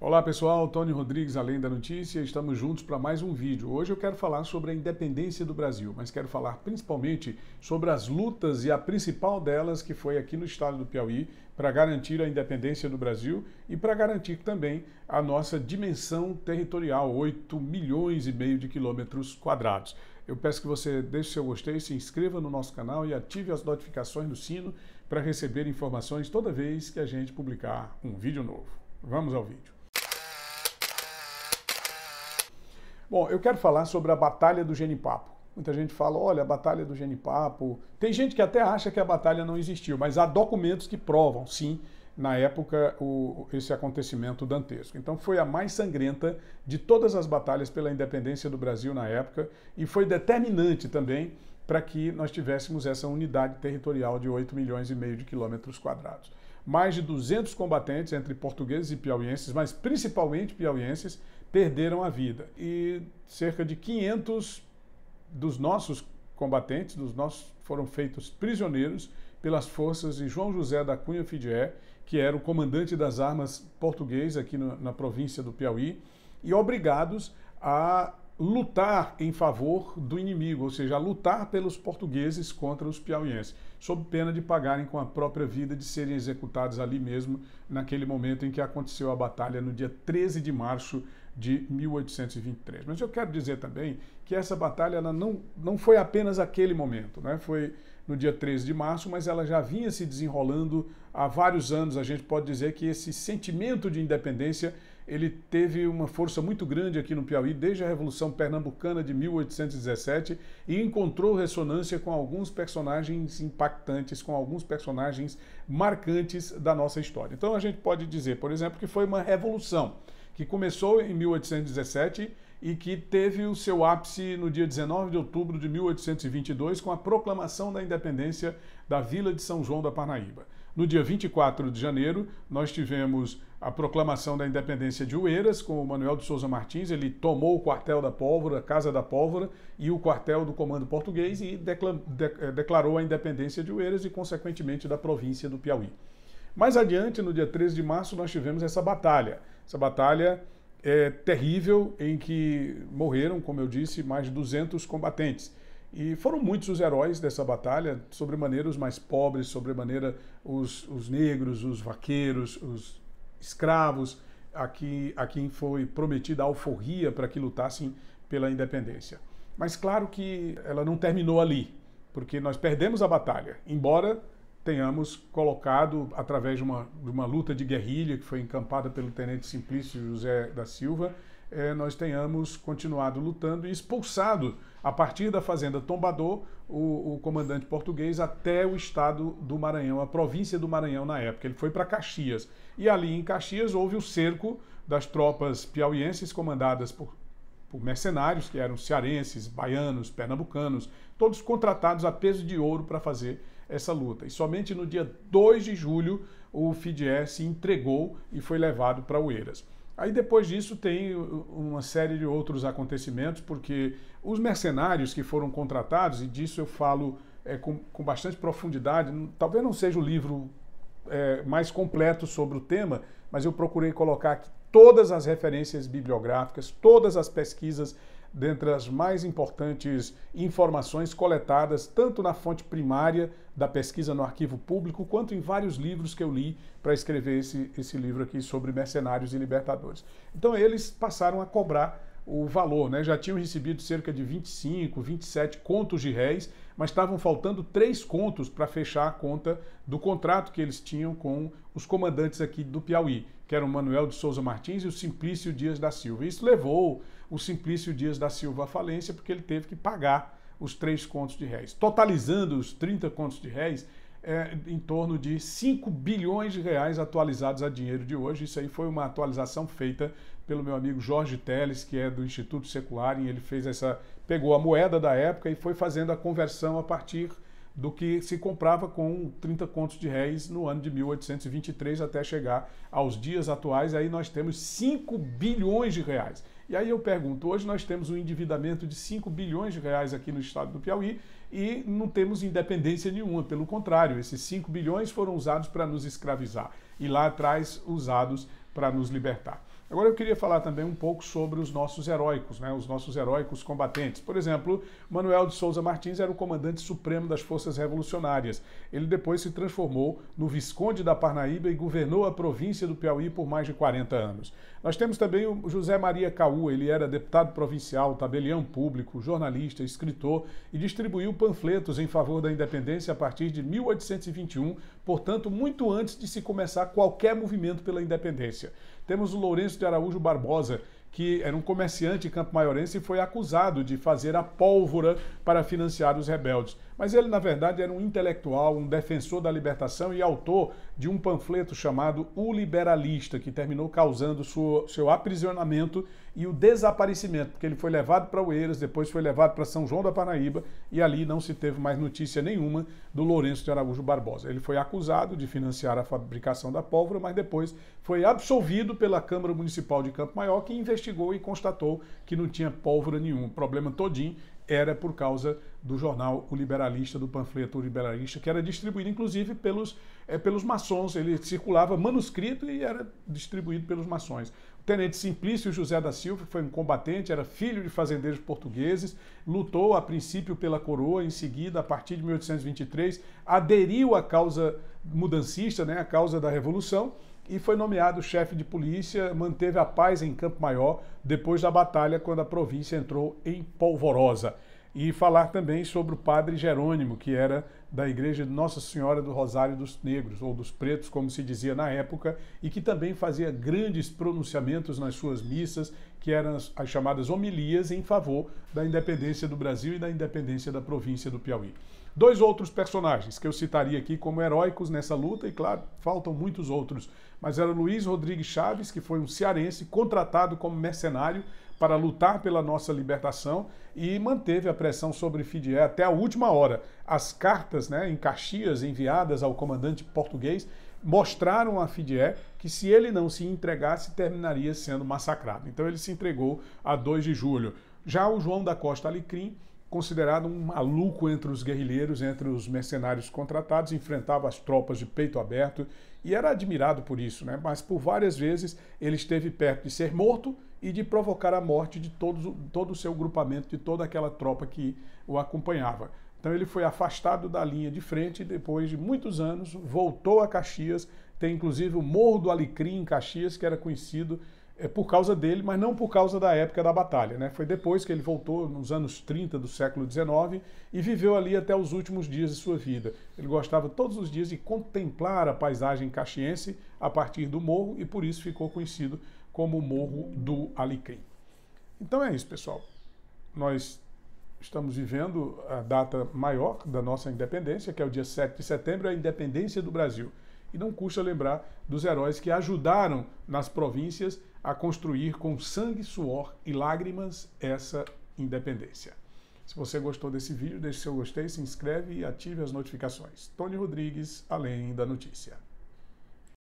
Olá pessoal, Tony Rodrigues, Além da Notícia, estamos juntos para mais um vídeo. Hoje eu quero falar sobre a independência do Brasil, mas quero falar principalmente sobre as lutas e a principal delas que foi aqui no estado do Piauí para garantir a independência do Brasil e para garantir também a nossa dimensão territorial, 8 milhões e meio de quilômetros quadrados. Eu peço que você deixe seu gostei, se inscreva no nosso canal e ative as notificações do sino para receber informações toda vez que a gente publicar um vídeo novo. Vamos ao vídeo. Bom, eu quero falar sobre a Batalha do Genipapo. Muita gente fala, olha, a Batalha do Genipapo. Tem gente que até acha que a batalha não existiu, mas há documentos que provam, sim, na época, o, esse acontecimento dantesco. Então, foi a mais sangrenta de todas as batalhas pela independência do Brasil na época e foi determinante também para que nós tivéssemos essa unidade territorial de 8 milhões e meio de quilômetros quadrados. Mais de 200 combatentes entre portugueses e piauienses, mas principalmente piauienses, perderam a vida. E cerca de 500 dos nossos combatentes, dos nossos, foram feitos prisioneiros pelas forças de João José da Cunha Fidier, que era o comandante das armas português aqui no, na província do Piauí, e obrigados a lutar em favor do inimigo, ou seja, a lutar pelos portugueses contra os piauienses, sob pena de pagarem com a própria vida de serem executados ali mesmo, naquele momento em que aconteceu a batalha, no dia 13 de março de 1823. Mas eu quero dizer também que essa batalha não, não foi apenas aquele momento, né? foi no dia 13 de março, mas ela já vinha se desenrolando há vários anos. A gente pode dizer que esse sentimento de independência ele teve uma força muito grande aqui no Piauí desde a Revolução Pernambucana de 1817 e encontrou ressonância com alguns personagens impactantes, com alguns personagens marcantes da nossa história. Então a gente pode dizer, por exemplo, que foi uma revolução que começou em 1817 e que teve o seu ápice no dia 19 de outubro de 1822, com a proclamação da independência da Vila de São João da Parnaíba. No dia 24 de janeiro, nós tivemos a proclamação da independência de Ueiras, com o Manuel de Souza Martins. Ele tomou o quartel da Pólvora, a Casa da Pólvora e o quartel do Comando Português e eh, declarou a independência de Ueiras e, consequentemente, da província do Piauí. Mais adiante, no dia 13 de março, nós tivemos essa batalha. Essa batalha é, terrível em que morreram, como eu disse, mais de 200 combatentes. E foram muitos os heróis dessa batalha, sobremaneira os mais pobres, sobremaneira os, os negros, os vaqueiros, os escravos, a, que, a quem foi prometida a alforria para que lutassem pela independência. Mas claro que ela não terminou ali, porque nós perdemos a batalha, embora tenhamos colocado, através de uma, de uma luta de guerrilha que foi encampada pelo tenente Simplício José da Silva, eh, nós tenhamos continuado lutando e expulsado, a partir da Fazenda Tombador, o, o, comandante português até o estado do Maranhão, a província do Maranhão na época. Ele foi para Caxias. E ali em Caxias houve o cerco das tropas piauienses comandadas por, por mercenários, que eram cearenses, baianos, pernambucanos, todos contratados a peso de ouro para fazer essa luta. E somente no dia 2 de julho o Fidier se entregou e foi levado para Oeiras. Aí depois disso tem uma série de outros acontecimentos, porque os mercenários que foram contratados, e disso eu falo é, com, com, bastante profundidade, talvez não seja o livro é, mais completo sobre o tema, mas eu procurei colocar aqui todas as referências bibliográficas, todas as pesquisas dentre as mais importantes informações coletadas tanto na fonte primária da pesquisa no arquivo público, quanto em vários livros que eu li para escrever esse, esse livro aqui sobre mercenários e libertadores. Então eles passaram a cobrar o valor, né? Já tinham recebido cerca de 25, 27 contos de réis, mas estavam faltando três contos para fechar a conta do contrato que eles tinham com os comandantes aqui do Piauí, que eram Manuel de Souza Martins e o Simplício Dias da Silva. Isso levou o Simplício Dias da Silva à falência porque ele teve que pagar os três contos de réis. Totalizando os 30 contos de réis, é, em torno de 5 bilhões de reais atualizados a dinheiro de hoje. Isso aí foi uma atualização feita pelo meu amigo Jorge Teles, que é do Instituto Secular, e ele fez essa pegou a moeda da época e foi fazendo a conversão a partir do que se comprava com 30 contos de réis no ano de 1823 até chegar aos dias atuais. Aí nós temos 5 bilhões de reais. E aí eu pergunto, hoje nós temos um endividamento de 5 bilhões de reais aqui no estado do Piauí e não temos independência nenhuma, pelo contrário, esses 5 bilhões foram usados para nos escravizar e lá atrás usados para nos libertar. Agora eu queria falar também um pouco sobre os nossos heróicos, né? os nossos heróicos combatentes. Por exemplo, Manuel de Souza Martins era o comandante supremo das forças revolucionárias. Ele depois se transformou no Visconde da Parnaíba e governou a província do Piauí por mais de 40 anos. Nós temos também o José Maria Caú, ele era deputado provincial, tabelião público, jornalista, escritor e distribuiu panfletos em favor da independência a partir de 1821 portanto, muito antes de se começar qualquer movimento pela independência. Temos o Lourenço de Araújo Barbosa, que era um comerciante campo-maiorense e foi acusado de fazer a pólvora para financiar os rebeldes. Mas ele, na verdade, era um intelectual, um defensor da libertação e autor de um panfleto chamado O Liberalista, que terminou causando seu, seu aprisionamento e o desaparecimento, porque ele foi levado para Oeiras, depois foi levado para São João da Paraíba e ali não se teve mais notícia nenhuma do Lourenço de Araújo Barbosa. Ele foi acusado de financiar a fabricação da pólvora, mas depois foi absolvido pela Câmara Municipal de Campo Maior, que investigou e constatou que não tinha pólvora nenhuma. O problema todinho era por causa do jornal O Liberalista, do panfleto O Liberalista, que era distribuído inclusive pelos, é, pelos maçons. Ele circulava manuscrito e era distribuído pelos maçons. O tenente Simplício José da Silva foi um combatente, era filho de fazendeiros portugueses, lutou a princípio pela coroa, em seguida, a partir de 1823, aderiu à causa mudancista, né, à causa da Revolução, e foi nomeado chefe de polícia, manteve a paz em Campo Maior depois da batalha quando a província entrou em polvorosa. E falar também sobre o padre Jerônimo, que era da igreja Nossa Senhora do Rosário dos Negros, ou dos Pretos, como se dizia na época, e que também fazia grandes pronunciamentos nas suas missas, que eram as chamadas homilias em favor da independência do Brasil e da independência da província do Piauí. Dois outros personagens que eu citaria aqui como heróicos nessa luta, e claro, faltam muitos outros, mas era Luiz Rodrigues Chaves, que foi um cearense contratado como mercenário para lutar pela nossa libertação e manteve a pressão sobre Fidier até a última hora. As cartas né, em Caxias enviadas ao comandante português mostraram a Fidier que se ele não se entregasse, terminaria sendo massacrado. Então ele se entregou a 2 de julho. Já o João da Costa Alecrim considerado um maluco entre os guerrilheiros, entre os mercenários contratados, enfrentava as tropas de peito aberto e era admirado por isso, né? Mas por várias vezes ele esteve perto de ser morto e de provocar a morte de todos, todo o seu grupamento, de toda aquela tropa que o acompanhava. Então ele foi afastado da linha de frente e depois de muitos anos voltou a Caxias. Tem inclusive o Morro do Alecrim em Caxias, que era conhecido é por causa dele, mas não por causa da época da batalha. Né? Foi depois que ele voltou, nos anos 30 do século XIX, e viveu ali até os últimos dias de sua vida. Ele gostava todos os dias de contemplar a paisagem caxiense a partir do morro, e por isso ficou conhecido como Morro do Alecrim. Então é isso, pessoal. Nós estamos vivendo a data maior da nossa independência, que é o dia 7 de setembro, a independência do Brasil. E não custa lembrar dos heróis que ajudaram nas províncias a construir com sangue, suor e lágrimas essa independência. Se você gostou desse vídeo, deixe seu gostei, se inscreve e ative as notificações. Tony Rodrigues, Além da Notícia.